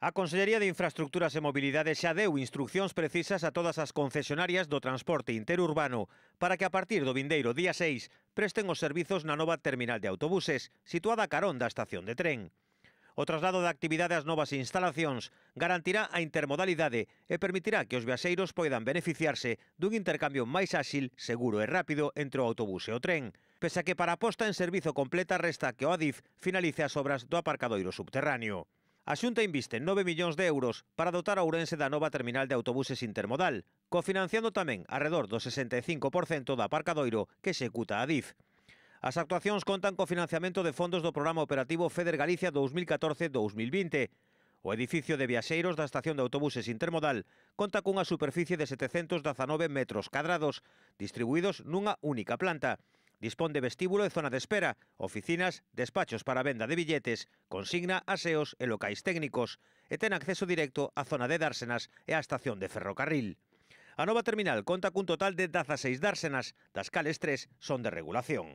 A Consellería de Infraestructuras e Mobilidade xa deu instruccións precisas a todas as concesionarias do transporte interurbano para que a partir do vindeiro día 6 presten os servizos na nova terminal de autobuses, situada a carón da estación de tren. O traslado de actividade ás novas instalacións garantirá a intermodalidade e permitirá que os viaxeiros poidan beneficiarse dun intercambio máis áxil, seguro e rápido entre o autobús e o tren, pese a que para a posta en servizo completa resta que o ADIF finalice as obras do aparcadoiro subterráneo. A Xunta inviste 9 millóns de euros para dotar a Ourense da nova terminal de autobuses intermodal, cofinanciando tamén arredor do 65% da aparcadoiro que executa a DIF. As actuacións contan co financiamento de fondos do Programa Operativo FEDER Galicia 2014-2020. O edificio de viaxeiros da Estación de Autobuses Intermodal conta cunha superficie de 719 metros cadrados, distribuídos nunha única planta, dispón de vestíbulo e zona de espera, oficinas, despachos para venda de billetes, consigna, aseos e locais técnicos, e ten acceso directo á zona de dársenas e á estación de ferrocarril. A nova terminal conta cun total de 16 dársenas, das cales tres son de regulación.